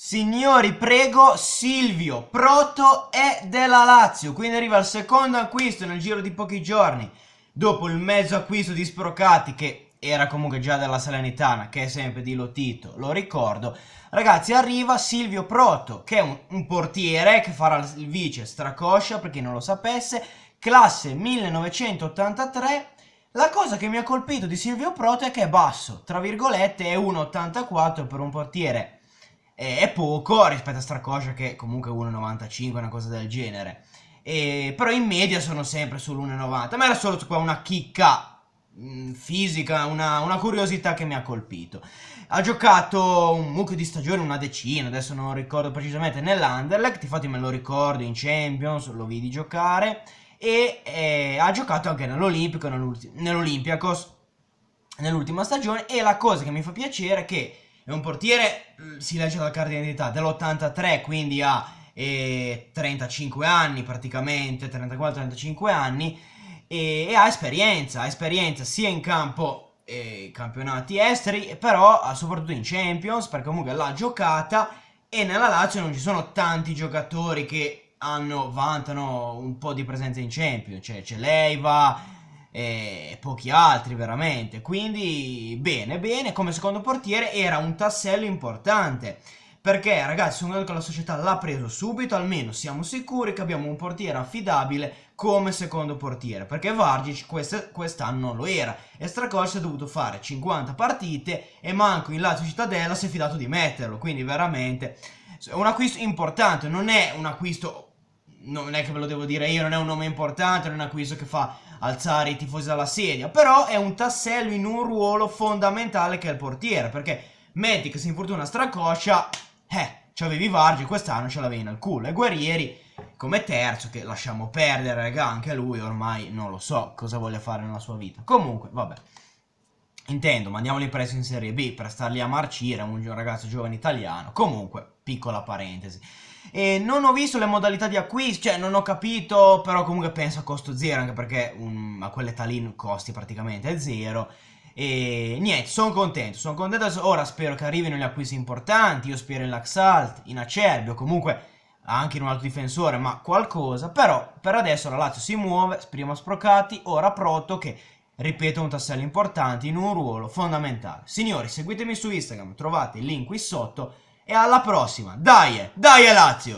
Signori, prego, Silvio, Proto è della Lazio, quindi arriva il secondo acquisto nel giro di pochi giorni, dopo il mezzo acquisto di Sprocati che era comunque già della Salernitana, che è sempre di Lotito, lo ricordo. Ragazzi, arriva Silvio Proto, che è un, un portiere che farà il vice stracoscia, per chi non lo sapesse, classe 1983, la cosa che mi ha colpito di Silvio Proto è che è basso, tra virgolette è 1,84 per un portiere è poco rispetto a Stracoscia che comunque 1,95 è una cosa del genere. E, però in media sono sempre sull'1,90, ma era solo qua una chicca mm, fisica, una, una, curiosità che mi ha colpito. Ha giocato un mucchio di stagione, una decina, adesso non ricordo precisamente, nell'Anderlecht, infatti me lo ricordo in Champions, lo vidi giocare, e eh, ha giocato anche nell'Olimpico, nell'Olympiakos, nell'ultima stagione, e la cosa che mi fa piacere è che è un portiere, mm, si legge dalla cardine di identità, dell'83, quindi ha eh, 35 anni praticamente, 34-35 anni, e, e, ha esperienza, ha esperienza sia in campo eh, campionati esteri, però soprattutto in Champions, perché comunque l'ha giocata e nella Lazio non ci sono tanti giocatori che hanno, vantano un po' di presenza in Champions, cioè c'è Leiva, e pochi altri veramente. Quindi bene, bene, come secondo portiere era un tassello importante. Perché ragazzi, sono che la società l'ha preso subito, almeno siamo sicuri che abbiamo un portiere affidabile come secondo portiere. Perché Vargic quest'anno quest non lo era. E Stracol si è dovuto fare 50 partite e manco in Lazio Cittadella si è fidato di metterlo. Quindi veramente un acquisto importante, non è un acquisto non è che ve lo devo dire io, non è un nome importante, non è un acquisto che fa alzare i tifosi dalla sedia, però è un tassello in un ruolo fondamentale che è il portiere, perché metti che si infortuna stracoscia, eh, c'avevi Vargi, quest'anno ce l'avevi nel culo, e Guerrieri come terzo, che lasciamo perdere, raga, anche lui ormai non lo so cosa voglia fare nella sua vita, comunque, vabbè. Intendo, mandiamoli presto in Serie B per star lì a marcire un ragazzo giovane italiano. Comunque, piccola parentesi. E non ho visto le modalità di acquisto, cioè non ho capito, però comunque penso a costo zero, anche perché um, a quell'età lì costi praticamente zero. E niente, sono contento, sono contento. Ora spero che arrivino gli acquisti importanti, io spero in Laxalt, in Acerbio, comunque anche in un altro difensore, ma qualcosa. Però per adesso la Lazio si muove, prima Sprocati, ora Proto che ripeto un tassello importante in un ruolo fondamentale. Signori, seguitemi su Instagram, trovate il link qui sotto e alla prossima. Dai, dai Lazio!